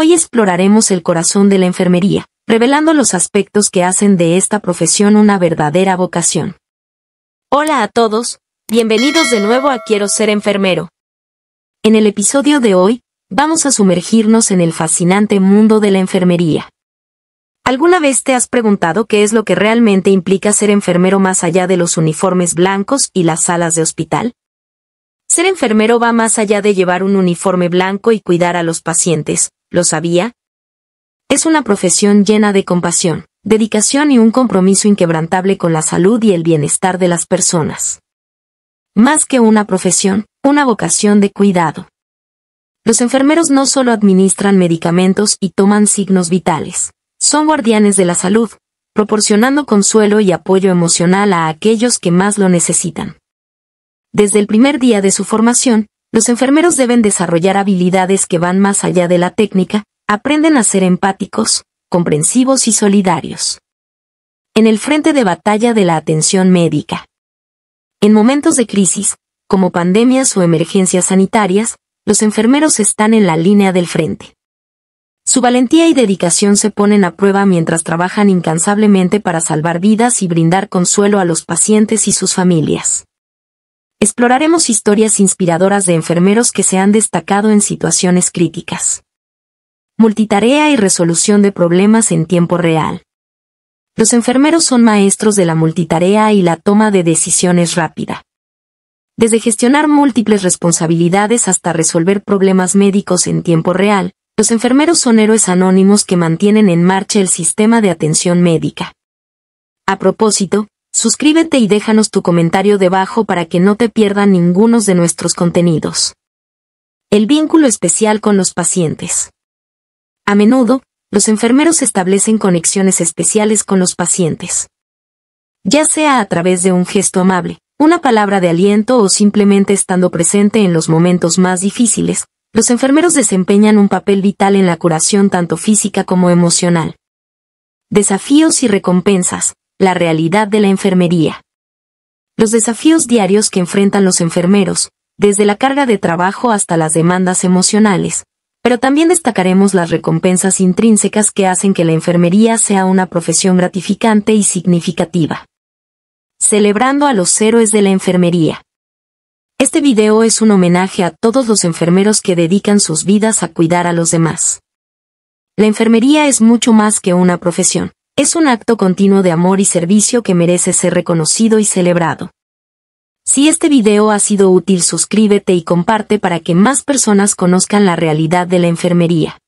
Hoy exploraremos el corazón de la enfermería, revelando los aspectos que hacen de esta profesión una verdadera vocación. Hola a todos, bienvenidos de nuevo a Quiero ser enfermero. En el episodio de hoy, vamos a sumergirnos en el fascinante mundo de la enfermería. ¿Alguna vez te has preguntado qué es lo que realmente implica ser enfermero más allá de los uniformes blancos y las salas de hospital? Ser enfermero va más allá de llevar un uniforme blanco y cuidar a los pacientes, ¿Lo sabía? Es una profesión llena de compasión, dedicación y un compromiso inquebrantable con la salud y el bienestar de las personas. Más que una profesión, una vocación de cuidado. Los enfermeros no solo administran medicamentos y toman signos vitales, son guardianes de la salud, proporcionando consuelo y apoyo emocional a aquellos que más lo necesitan. Desde el primer día de su formación, los enfermeros deben desarrollar habilidades que van más allá de la técnica, aprenden a ser empáticos, comprensivos y solidarios. En el frente de batalla de la atención médica. En momentos de crisis, como pandemias o emergencias sanitarias, los enfermeros están en la línea del frente. Su valentía y dedicación se ponen a prueba mientras trabajan incansablemente para salvar vidas y brindar consuelo a los pacientes y sus familias exploraremos historias inspiradoras de enfermeros que se han destacado en situaciones críticas. Multitarea y resolución de problemas en tiempo real. Los enfermeros son maestros de la multitarea y la toma de decisiones rápida. Desde gestionar múltiples responsabilidades hasta resolver problemas médicos en tiempo real, los enfermeros son héroes anónimos que mantienen en marcha el sistema de atención médica. A propósito, Suscríbete y déjanos tu comentario debajo para que no te pierdan ninguno de nuestros contenidos. El vínculo especial con los pacientes. A menudo, los enfermeros establecen conexiones especiales con los pacientes. Ya sea a través de un gesto amable, una palabra de aliento o simplemente estando presente en los momentos más difíciles, los enfermeros desempeñan un papel vital en la curación tanto física como emocional. Desafíos y recompensas la realidad de la enfermería. Los desafíos diarios que enfrentan los enfermeros, desde la carga de trabajo hasta las demandas emocionales, pero también destacaremos las recompensas intrínsecas que hacen que la enfermería sea una profesión gratificante y significativa. Celebrando a los héroes de la enfermería. Este video es un homenaje a todos los enfermeros que dedican sus vidas a cuidar a los demás. La enfermería es mucho más que una profesión es un acto continuo de amor y servicio que merece ser reconocido y celebrado. Si este video ha sido útil suscríbete y comparte para que más personas conozcan la realidad de la enfermería.